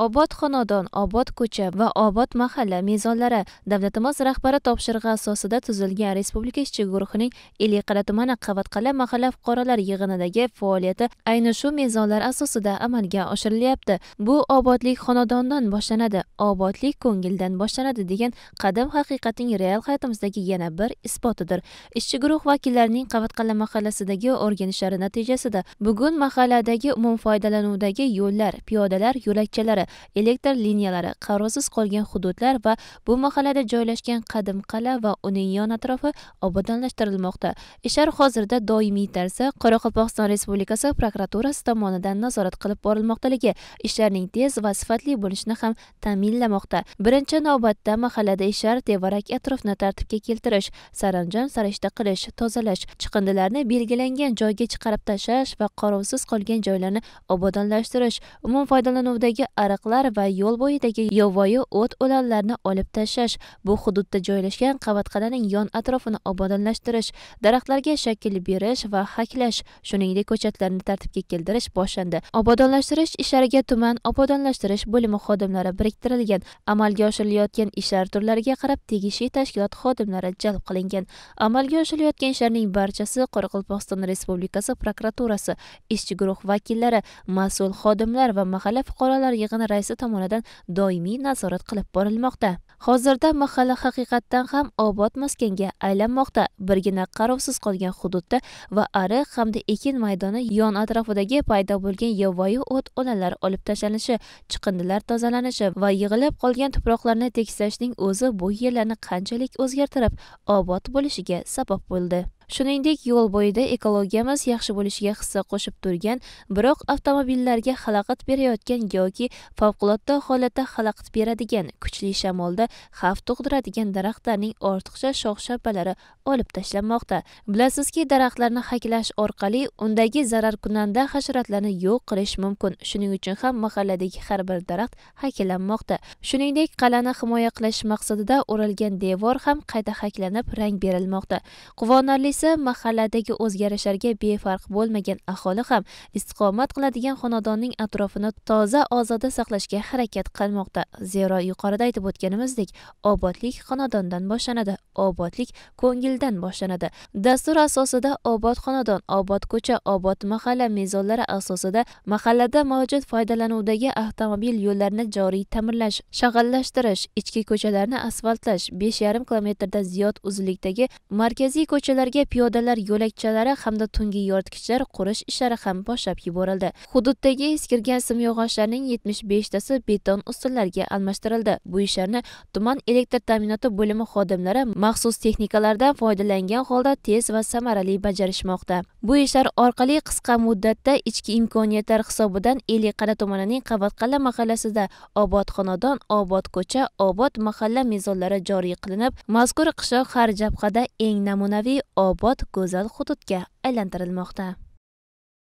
obod xonadon obod ko'cha va obod mahalla mezonlari davlatimiz rahbari topshirig'i asosida tuzilgan respublika ishchi guruhining iliqala tumani qavatqal'a mahalla fuqarolar yig'inidagi faoliyati ayni shu mezonlar asosida amalga oshirilyapti bu obodlik xonadondan boshlanadi obodlik ko'ngildan boshlanadi degan qadim haqiqatning real hayotimizdagi yana bir isbotidir ishchi guruh vakillarining qavatqal'a mahallasidagi o'rganishlari natijasida bugun mahalladagi umumfoydalanuvdagi yo'llar piyodalar yo'lakchalari elektr liniyalari qarovsiz qolgan hududlar va bu mahallada joylashgan qadim qala va uning yon atrofi obodonlashtirilmoqda ishlar hozirda doimiy tarzda qoraqalpog'iston respublikasi prokuraturasi tomonidan nazorat qilib borilmoqdaligi ishlarning tez va sifatli bo'lishini ham ta'minlamoqda birinchi navbatda mahallada ishlar tevarak atrofni tartibga keltirish saranjom sarishta qilish tozalash chiqindilarni belgilangan joyga chiqarib tashlash va qarovsiz qolgan joylarni obodonlashtirish umum foydalanuvdagi ariqlar va yo'l bo'yidagi yovvoyi o't o'lanlarni olib tashlash bu hududda joylashgan qavatxonaning yon atrofini obodonlashtirish daraxtlarga shakl berish va haklash shuningdek ko'chatlarni tartibga keltirish boshlandi obodonlashtirish ishlariga tuman obodonlashtirish bo'limi xodimlari biriktirilgan amalga oshirilayotgan ishlar turlariga qarab tegishli tashkilot xodimlari jalb qilingan amalga oshirilayotgan ishlarning barchasi qoraqalpog'iston respublikasi prokuraturasi ishchi guruh vakillari mas'ul xodimlar va mahalla fuqarolar yig'ini korxona raisi tomonidan doimiy nazorat qilib borilmoqda hozirda mahalla haqiqatdan ham obod maskanga aylanmoqda birgina qarovsiz qolgan hududda va ariq hamda ekin maydoni yon atrofidagi paydo bo'lgan yovvoyi o't o'lanlar olib tashlanishi chiqindilar tozalanishi va yig'ilib qolgan tuproqlarni tekislashning o'zi bu yerlarni qanchalik o'zgartirib obod bo'lishiga sabab bo'ldi shuningdek yo'l bo'yida ekologiyamiz yaxshi bo'lishiga hissa qo'shib turgan biroq avtomobillarga xalaqit berayotgan yoki favqulodda holatda xalaqit beradigan kuchli shamolda xavf tug'diradigan daraxtlarning ortiqcha shox shabbalari olib tashlanmoqda bilasizki daraxtlarni haklash orqali undagi zararkunanda hasharotlarni yo'q qilish mumkin shuning uchun ham mahalladagi har bir daraxt haklanmoqda shuningdek qal'ani himoya qilish maqsadida o'ralgan devor ham qayta haklanib rang berilmoqda quvonarli esa mahalladagi o'zgarishlarga befarq bo'lmagan aholi ham istiqomat qiladigan xonadonning atrofini toza ozoda saqlashga harakat qilmoqda zero yuqorida aytib o'tganimizdek obodlik xonadondan boshlanadi obodlik ko'ngildan boshlanadi dastur asosida obod xonadon obod ko'cha obod mahalla mezonlari asosida mahallada mavjud foydalanuvdagi avtomobil yo'llarini joriy ta'mirlash shag'allashtirish ichki ko'chalarni asfaltlash besh yarim kilometrdan ziyod uzunlikdagi markaziy ko'chalarga piyodalar yo'lakchalari hamda tungi yoritgichlar qurish ishlari ham boshlab yuborildi hududdagi eskirgan simyog'ochlarning 75 tasi beton ustunlarga almashtirildi bu ishlarni tuman elektr ta'minoti bo'limi xodimlari maxsus texnikalardan foydalangan holda tez va samarali bajarishmoqda bu ishlar orqali qisqa muddatda ichki imkoniyatlar hisobidan ellikqal'a tumanining qavatqal'a mahallasida obod xonadon obod ko'cha obod mahalla mezonlari joriy qilinib mazkur qishloq har jabhada eng namunaviy obod go'zal hududga aylantirilmoqda